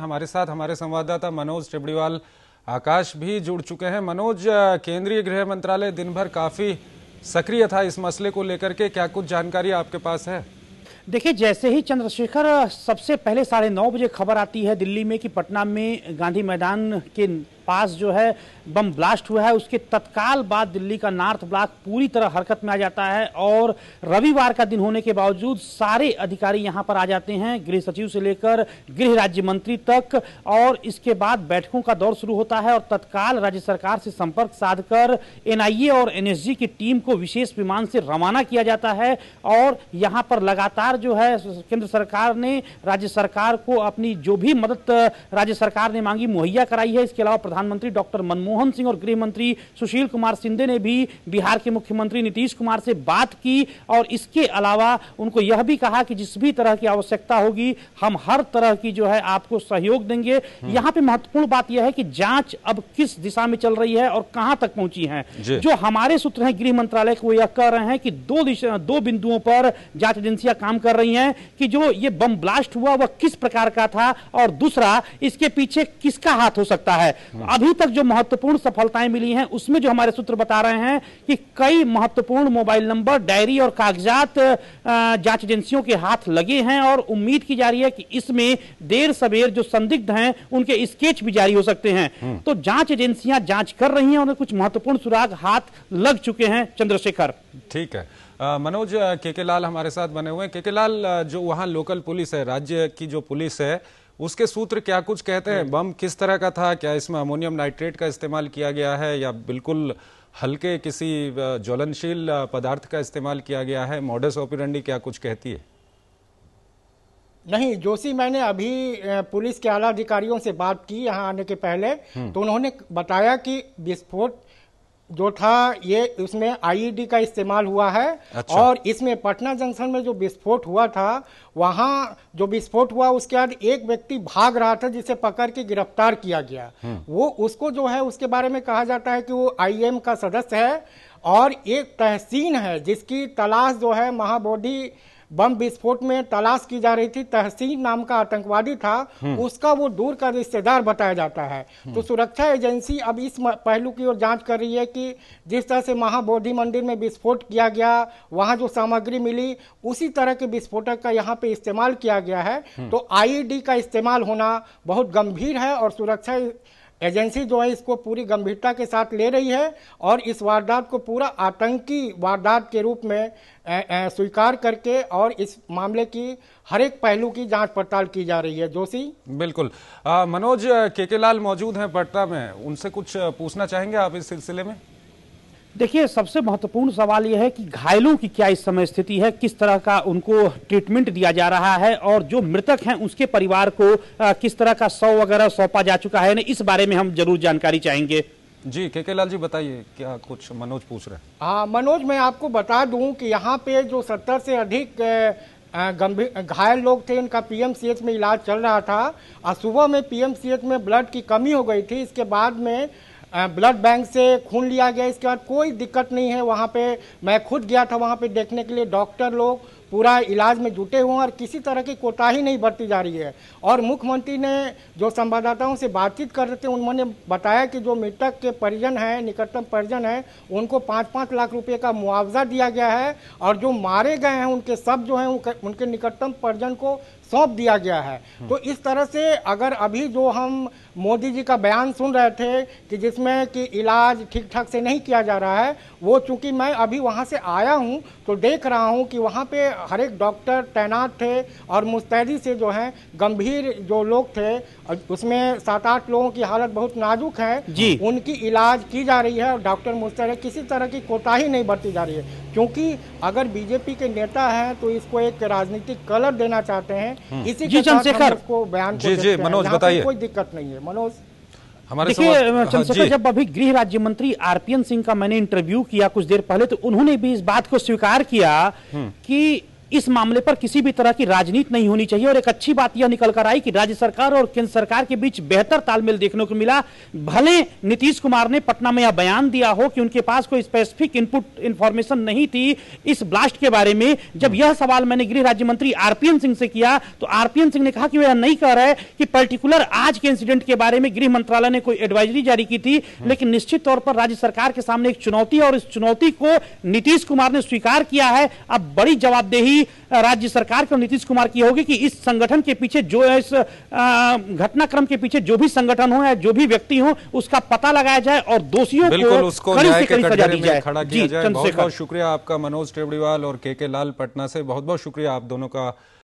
हमारे साथ हमारे संवाददाता मनोज टिबड़ीवाल आकाश भी जुड़ चुके हैं मनोज केंद्रीय गृह मंत्रालय दिन भर काफी सक्रिय था इस मसले को लेकर के क्या कुछ जानकारी आपके पास है देखिए जैसे ही चंद्रशेखर सबसे पहले साढ़े नौ बजे खबर आती है दिल्ली में कि पटना में गांधी मैदान के पास जो है बम ब्लास्ट हुआ है उसके तत्काल बाद दिल्ली का नॉर्थ ब्लॉक पूरी तरह हरकत में आ जाता है और रविवार का दिन होने के बावजूद सारे अधिकारी यहां पर आ जाते हैं गृह सचिव से लेकर गृह राज्य मंत्री तक और इसके बाद बैठकों का दौर शुरू होता है और तत्काल राज्य सरकार से संपर्क साधकर एनआईए और एनएसजी की टीम को विशेष विमान से रवाना किया जाता है और यहाँ पर लगातार जो है केंद्र सरकार ने राज्य सरकार को अपनी जो भी मदद राज्य सरकार ने मांगी मुहैया कराई है इसके अलावा प्रधानमंत्री डॉक्टर मनमोहन सिंह और गृह मंत्री सुशील कुमार सिंधे ने भी बिहार के मुख्यमंत्री नीतीश कुमार से बात की और इसके अलावा उनको यह भी कहा कि जिस भी तरह की आवश्यकता होगी हम हर तरह की जो है आपको सहयोग देंगे हम्म। यहाँ पे महत्वपूर्ण बात यह है कि जांच अब किस दिशा में चल रही है और कहां तक पहुंची है जो हमारे सूत्र हैं गृह मंत्रालय को यह कह रहे हैं कि दो दो बिंदुओं पर जांच एजेंसियां काम कर रही हैं कि जो ये बम ब्लास्ट हुआ वह किस प्रकार का था और दूसरा इसके पीछे किसका हाथ हो सकता है अभी तक जो महत्वपूर्ण सफलताएं मिली हैं उसमें जो हमारे सूत्र बता रहे हैं कि कई महत्वपूर्ण मोबाइल नंबर डायरी और कागजात जांच एजेंसियों के हाथ लगे हैं और उम्मीद की जा रही है कि इसमें देर सवेर जो संदिग्ध हैं उनके स्केच भी जारी हो सकते हैं हम्म। तो जांच एजेंसियां जांच कर रही हैं उन्हें कुछ महत्वपूर्ण सुराग हाथ लग चुके हैं चंद्रशेखर ठीक है मनोज के के लाल हमारे साथ बने हुए हैं के के लाल जो वहाँ लोकल पुलिस है राज्य की जो पुलिस है उसके सूत्र क्या कुछ कहते हैं बम किस तरह का था क्या इसमें अमोनियम नाइट्रेट का इस्तेमाल किया गया है या बिल्कुल हल्के किसी ज्वलनशील पदार्थ का इस्तेमाल किया गया है मॉडर्स ऑपरेंडी क्या कुछ कहती है नहीं जोशी मैंने अभी पुलिस के आला अधिकारियों से बात की यहाँ आने के पहले हम्म। तो उन्होंने बताया कि विस्फोट जो था ये उसमें आईईडी e का इस्तेमाल हुआ है अच्छा। और इसमें पटना जंक्शन में जो विस्फोट हुआ था वहाँ जो विस्फोट हुआ उसके बाद एक व्यक्ति भाग रहा था जिसे पकड़ के गिरफ्तार किया गया हम्म। वो उसको जो है उसके बारे में कहा जाता है कि वो आईएम e का सदस्य है और एक तहसीन है जिसकी तलाश जो है महाबोधि बम विस्फोट में तलाश की जा रही थी तहसीन नाम का आतंकवादी था हम्म। उसका वो दूर का रिश्तेदार बताया जाता है हम्म। तो सुरक्षा एजेंसी अब इस पहलू की ओर जांच कर रही है कि जिस तरह से महाबोधि मंदिर में विस्फोट किया गया वहां जो सामग्री मिली उसी तरह के विस्फोटक का यहाँ पे इस्तेमाल किया गया है हम्म। तो आईईडी का इस्तेमाल होना बहुत गंभीर है और सुरक्षा एजेंसी जो है इसको पूरी गंभीरता के साथ ले रही है और इस वारदात को पूरा आतंकी वारदात के रूप में स्वीकार करके और इस मामले की हर एक पहलू की जांच पड़ताल की जा रही है जोशी बिल्कुल आ, मनोज के के लाल मौजूद हैं पटना में उनसे कुछ पूछना चाहेंगे आप इस सिलसिले में देखिए सबसे महत्वपूर्ण सवाल यह है कि घायलों की क्या इस समय स्थिति है किस तरह का उनको ट्रीटमेंट दिया जा रहा है और जो मृतक हैं उसके परिवार को आ, किस तरह का शव वगैरह सौंपा जा चुका है इस बारे में हम जरूर जानकारी चाहेंगे जी के के लाल जी बताइए क्या कुछ मनोज पूछ रहे हैं हाँ मनोज मैं आपको बता दूं कि यहाँ पे जो सत्तर से अधिक गंभीर घायल लोग थे इनका पीएमसीएच में इलाज चल रहा था और सुबह में पीएमसीएच में ब्लड की कमी हो गई थी इसके बाद में ब्लड बैंक से खून लिया गया इसके बाद कोई दिक्कत नहीं है वहाँ पे मैं खुद गया था वहाँ पे देखने के लिए डॉक्टर लोग पूरा इलाज में जुटे हुए हैं और किसी तरह की कोताही नहीं बरती जा रही है और मुख्यमंत्री ने जो संवाददाताओं से बातचीत कर रहे थे उन्होंने बताया कि जो मृतक के परिजन हैं निकटतम परिजन हैं उनको पाँच पाँच लाख रुपये का मुआवजा दिया गया है और जो मारे गए हैं उनके सब जो हैं उनके निकटतम परिजन को सौंप दिया गया है हम्म। तो इस तरह से अगर अभी जो हम मोदी जी का बयान सुन रहे थे कि जिसमें कि इलाज ठीक ठाक से नहीं किया जा रहा है वो चूंकि मैं अभी वहाँ से आया हूँ तो देख रहा हूँ कि वहाँ पे हर एक डॉक्टर तैनात थे और मुस्तैदी से जो है गंभीर जो लोग थे उसमें सात आठ लोगों की हालत बहुत नाजुक है जी उनकी इलाज की जा रही है और डॉक्टर मुस्तैद किसी तरह की कोताही नहीं बरती जा रही है क्योंकि अगर बीजेपी के नेता हैं तो इसको एक राजनीतिक कलर देना चाहते हैं हम्म। इसी के साथ इसको बयान जी जी मनोज बताइए कोई दिक्कत नहीं है मनोज हमारे देखिए चंद्रशेखर हाँ, जब अभी गृह राज्य मंत्री आरपीएन सिंह का मैंने इंटरव्यू किया कुछ देर पहले तो उन्होंने भी इस बात को स्वीकार किया हम्म। कि इस मामले पर किसी भी तरह की राजनीति नहीं होनी चाहिए और एक अच्छी बात यह निकल कर आई कि राज्य सरकार और केंद्र सरकार के बीच बेहतर तालमेल देखने को मिला भले नीतीश कुमार ने पटना में यह बयान दिया हो कि उनके पास कोई स्पेसिफिक इनपुट इंफॉर्मेशन नहीं थी इस ब्लास्ट के बारे में जब यह सवाल मैंने गृह राज्य मंत्री आरपीएन सिंह से किया तो आरपीएन सिंह ने कहा कि वह नहीं कह रहा कि पर्टिकुलर आज के इंसिडेंट के बारे में गृह मंत्रालय ने कोई एडवाइजरी जारी की थी लेकिन निश्चित तौर पर राज्य सरकार के सामने एक चुनौती और इस चुनौती को नीतीश कुमार ने स्वीकार किया है अब बड़ी जवाबदेही भी राज्य सरकार की और नीतीश कुमार की होगी कि इस संगठन के पीछे जो इस घटनाक्रम के पीछे जो भी संगठन हो या जो भी व्यक्ति हो उसका पता लगाया जाए और दोषियों को उसको कड़ी से कड़ी सजा दी जाए खड़ा किया जाए बहुत बहुत शुक्रिया आपका मनोज टेबड़ीवाल और के लाल पटना से बहुत बहुत शुक्रिया आप दोनों का